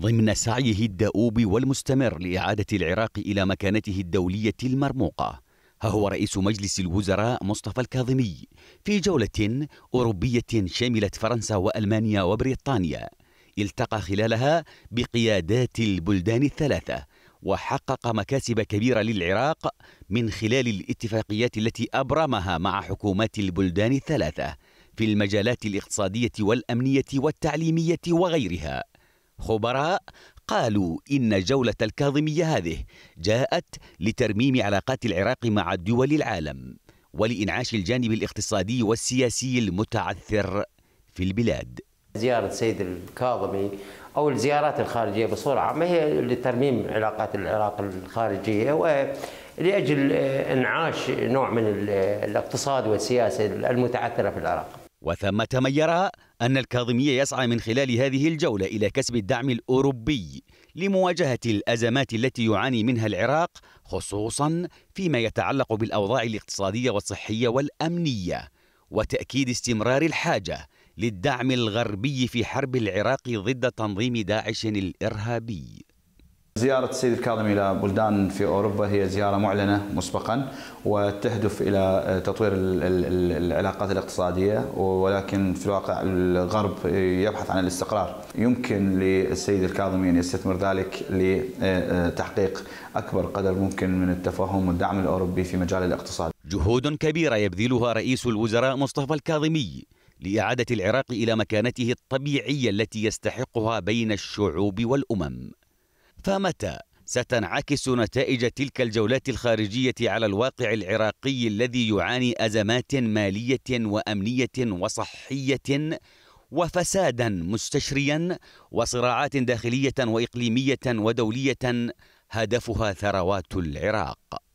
ضمن سعيه الدؤوب والمستمر لإعادة العراق إلى مكانته الدولية المرموقة ها هو رئيس مجلس الوزراء مصطفى الكاظمي في جولة أوروبية شملت فرنسا وألمانيا وبريطانيا التقى خلالها بقيادات البلدان الثلاثة وحقق مكاسب كبيرة للعراق من خلال الاتفاقيات التي أبرمها مع حكومات البلدان الثلاثة في المجالات الاقتصادية والأمنية والتعليمية وغيرها خبراء قالوا إن جولة الكاظمية هذه جاءت لترميم علاقات العراق مع دول العالم ولإنعاش الجانب الاقتصادي والسياسي المتعثر في البلاد زيارة السيد الكاظمي أو الزيارات الخارجية بصورة عامة هي لترميم علاقات العراق الخارجية ولأجل إنعاش نوع من الاقتصاد والسياسة المتعثرة في العراق وثمة من يرى أن الكاظمية يسعى من خلال هذه الجولة إلى كسب الدعم الأوروبي لمواجهة الأزمات التي يعاني منها العراق خصوصا فيما يتعلق بالأوضاع الاقتصادية والصحية والأمنية وتأكيد استمرار الحاجة للدعم الغربي في حرب العراق ضد تنظيم داعش الإرهابي زيارة السيد الكاظم إلى بلدان في أوروبا هي زيارة معلنة مسبقا وتهدف إلى تطوير العلاقات الاقتصادية ولكن في الواقع الغرب يبحث عن الاستقرار يمكن للسيد الكاظم أن يستثمر ذلك لتحقيق أكبر قدر ممكن من التفاهم والدعم الأوروبي في مجال الاقتصاد جهود كبيرة يبذلها رئيس الوزراء مصطفى الكاظمي لإعادة العراق إلى مكانته الطبيعية التي يستحقها بين الشعوب والأمم فمتى ستنعكس نتائج تلك الجولات الخارجية على الواقع العراقي الذي يعاني أزمات مالية وأمنية وصحية وفسادا مستشريا وصراعات داخلية وإقليمية ودولية هدفها ثروات العراق